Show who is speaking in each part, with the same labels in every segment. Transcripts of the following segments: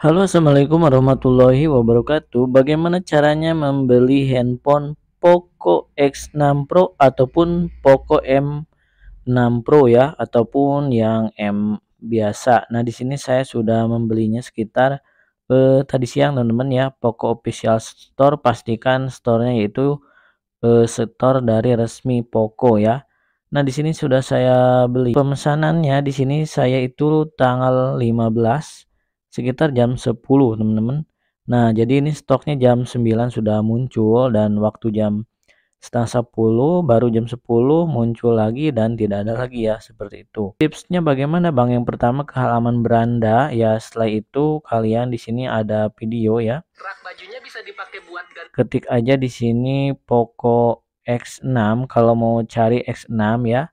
Speaker 1: Halo assalamualaikum warahmatullahi wabarakatuh Bagaimana caranya membeli handphone Poco X6 Pro ataupun Poco M6 Pro ya ataupun yang M biasa Nah di sini saya sudah membelinya sekitar eh, tadi siang teman-teman ya Poco Official Store pastikan store-nya yaitu eh, store dari resmi Poco ya Nah, di sini sudah saya beli pemesanannya. Di sini saya itu tanggal 15 sekitar jam 10 teman-teman nah jadi ini stoknya jam 9 sudah muncul dan waktu jam setengah 10 baru jam 10 muncul lagi dan tidak ada lagi ya seperti itu tipsnya bagaimana Bang yang pertama ke halaman beranda ya setelah itu kalian di sini ada video ya rak bajunya bisa dipakai buat ketik aja di sini Poco X6 kalau mau cari X6 ya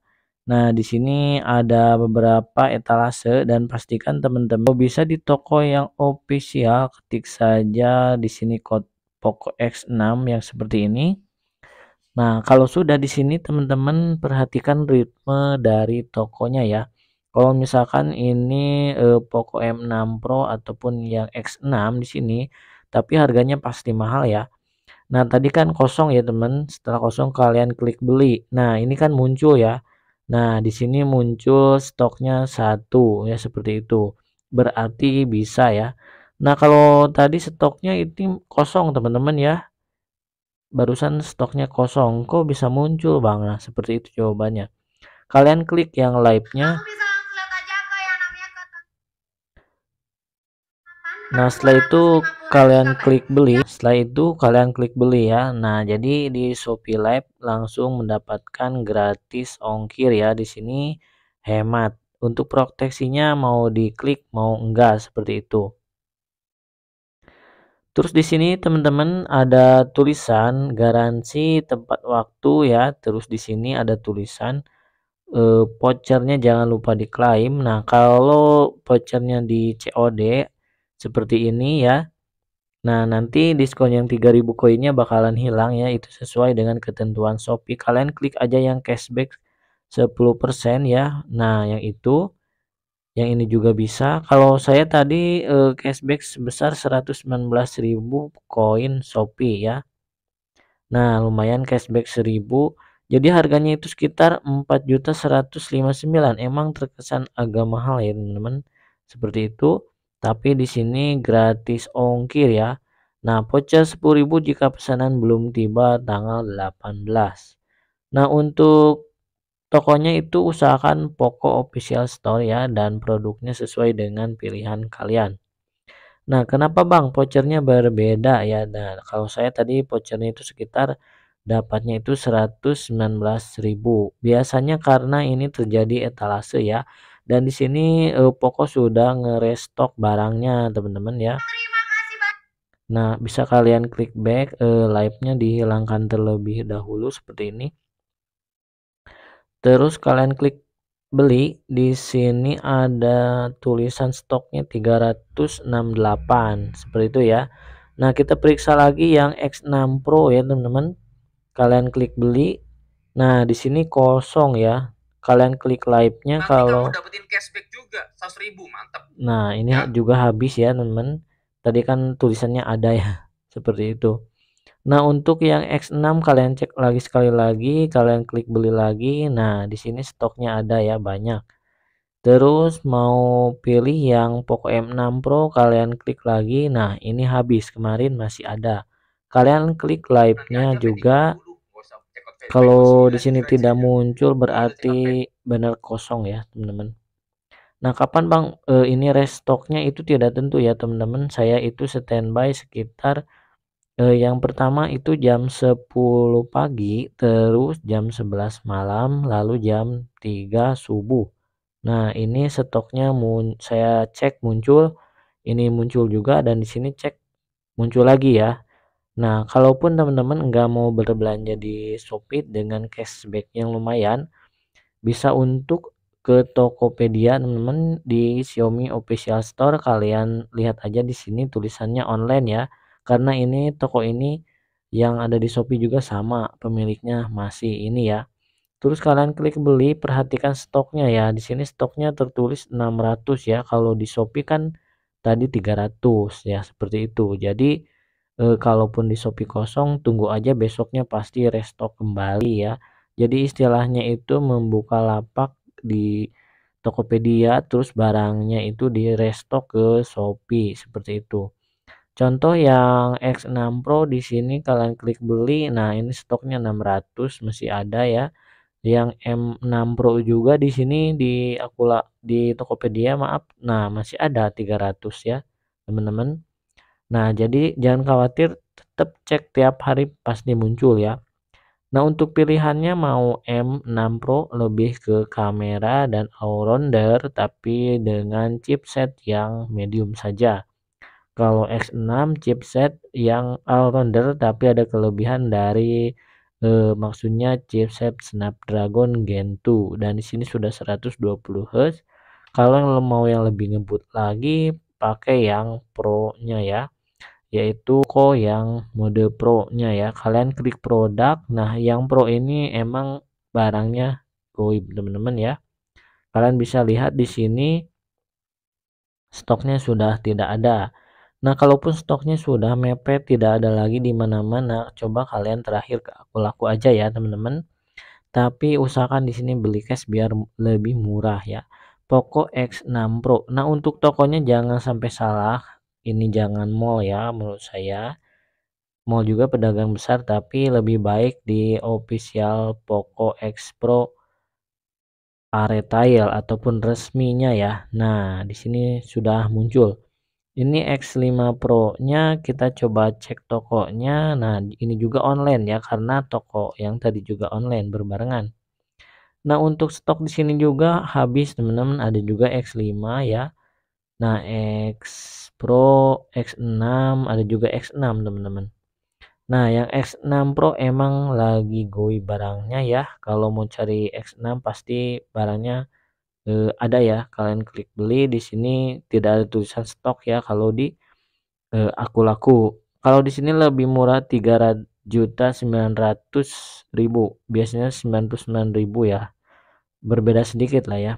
Speaker 1: Nah, di sini ada beberapa etalase dan pastikan teman-teman bisa di toko yang official ketik saja di sini kode Poco X6 yang seperti ini. Nah, kalau sudah di sini teman-teman perhatikan ritme dari tokonya ya. Kalau misalkan ini eh, Poco M6 Pro ataupun yang X6 di sini, tapi harganya pasti mahal ya. Nah, tadi kan kosong ya teman, setelah kosong kalian klik beli. Nah, ini kan muncul ya Nah, di sini muncul stoknya satu ya seperti itu. Berarti bisa ya. Nah, kalau tadi stoknya itu kosong teman-teman ya. Barusan stoknya kosong kok bisa muncul Bang. Nah, seperti itu jawabannya. Kalian klik yang live-nya. Nah setelah itu kalian klik beli setelah itu kalian klik beli ya Nah jadi di Shopee Live langsung mendapatkan gratis ongkir ya di sini hemat untuk proteksinya mau diklik mau enggak seperti itu Terus di sini teman-teman ada tulisan garansi tempat waktu ya terus di sini ada tulisan E, vouchernya jangan lupa diklaim Nah kalau vouchernya di COD seperti ini ya. Nah, nanti diskon yang 3000 koinnya bakalan hilang ya. Itu sesuai dengan ketentuan Shopee. Kalian klik aja yang cashback 10% ya. Nah, yang itu yang ini juga bisa. Kalau saya tadi eh, cashback sebesar 119.000 koin Shopee ya. Nah, lumayan cashback 1000. Jadi harganya itu sekitar 4.159. Emang terkesan agak mahal ya, teman-teman. Seperti itu. Tapi di sini gratis ongkir ya. Nah, voucher 10.000 jika pesanan belum tiba tanggal 18. Nah, untuk tokonya itu usahakan Poco Official Store ya dan produknya sesuai dengan pilihan kalian. Nah, kenapa Bang vouchernya berbeda ya? Nah, kalau saya tadi vouchernya itu sekitar dapatnya itu 119.000. Biasanya karena ini terjadi etalase ya dan di sini uh, Poco sudah ngerestock barangnya teman-teman ya Nah bisa kalian klik back uh, live-nya dihilangkan terlebih dahulu seperti ini terus kalian klik beli di sini ada tulisan stoknya 368 seperti itu ya Nah kita periksa lagi yang X6 Pro ya teman-teman kalian klik beli Nah, di sini kosong ya kalian klik live-nya kalau dapetin cashback juga 100 ribu mantap nah ini ya. juga habis ya teman tadi kan tulisannya ada ya seperti itu nah untuk yang X6 kalian cek lagi sekali lagi kalian klik beli lagi nah di sini stoknya ada ya banyak terus mau pilih yang Poco M6 Pro kalian klik lagi nah ini habis kemarin masih ada kalian klik live-nya juga kalau di sini tidak muncul berarti benar kosong ya, teman-teman. Nah, kapan Bang e, ini restocknya itu tidak tentu ya, teman-teman. Saya itu standby sekitar e, yang pertama itu jam 10 pagi, terus jam 11 malam, lalu jam 3 subuh. Nah, ini stoknya mun saya cek muncul, ini muncul juga dan di sini cek muncul lagi ya. Nah, kalaupun teman-teman nggak mau berbelanja di Shopee dengan cashback yang lumayan, bisa untuk ke Tokopedia teman-teman di Xiaomi Official Store kalian lihat aja di sini tulisannya online ya karena ini toko ini yang ada di Shopee juga sama pemiliknya masih ini ya terus kalian klik beli perhatikan stoknya ya di sini stoknya tertulis 600 ya kalau di Shopee kan tadi 300 ya seperti itu jadi e, kalaupun di Shopee kosong tunggu aja besoknya pasti restock kembali ya jadi istilahnya itu membuka lapak di Tokopedia terus barangnya itu di restock ke Shopee seperti itu Contoh yang X6 Pro di sini kalian klik beli. Nah, ini stoknya 600 masih ada ya. Yang M6 Pro juga di sini di Akula di Tokopedia maaf. Nah, masih ada 300 ya, teman-teman. Nah, jadi jangan khawatir, tetap cek tiap hari pasti muncul ya. Nah, untuk pilihannya mau M6 Pro lebih ke kamera dan all-rounder tapi dengan chipset yang medium saja. Kalau X6 chipset yang all-rounder tapi ada kelebihan dari eh, maksudnya chipset Snapdragon Gen 2 dan di sini sudah 120Hz. Kalau yang mau yang lebih ngebut lagi pakai yang Pro-nya ya yaitu ko yang mode pro nya ya kalian klik produk nah yang pro ini emang barangnya goib teman-teman ya kalian bisa lihat di sini stoknya sudah tidak ada nah kalaupun stoknya sudah mepet tidak ada lagi di mana-mana coba kalian terakhir ke aku laku aja ya teman-teman tapi usahakan di sini beli cash biar lebih murah ya Poco X6 Pro nah untuk tokonya jangan sampai salah ini jangan mall ya menurut saya mall juga pedagang besar tapi lebih baik di official Poco X Pro retail ataupun resminya ya nah di sini sudah muncul ini X5 Pro nya kita coba cek tokonya nah ini juga online ya karena toko yang tadi juga online berbarengan nah untuk stok di sini juga habis teman-teman ada juga X5 ya Nah, X Pro, X6, ada juga X6, teman-teman. Nah, yang X6 Pro emang lagi goy barangnya ya. Kalau mau cari X6 pasti barangnya eh, ada ya. Kalian klik beli di sini tidak ada tulisan stok ya kalau di eh, aku laku. Kalau di sini lebih murah 300 juta 900 ribu biasanya 99 ribu ya berbeda sedikit lah ya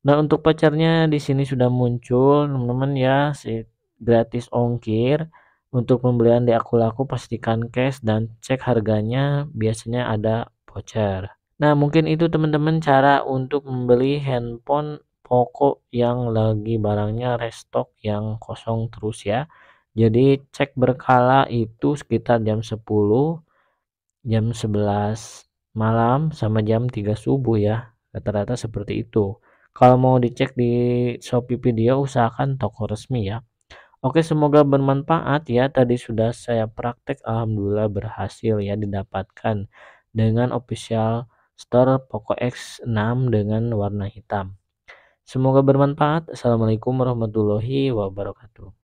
Speaker 1: Nah, untuk pacarnya di sini sudah muncul, teman-teman ya, si gratis ongkir. Untuk pembelian di aku laku pastikan cash dan cek harganya, biasanya ada voucher. Nah, mungkin itu teman-teman cara untuk membeli handphone Poco yang lagi barangnya restock yang kosong terus ya. Jadi cek berkala itu sekitar jam 10, jam 11 malam sama jam 3 subuh ya. Rata-rata seperti itu. Kalau mau dicek di Shopee video usahakan toko resmi ya. Oke, semoga bermanfaat ya. Tadi sudah saya praktek, alhamdulillah berhasil ya didapatkan dengan official store Poco X6 dengan warna hitam. Semoga bermanfaat. Assalamualaikum warahmatullahi wabarakatuh.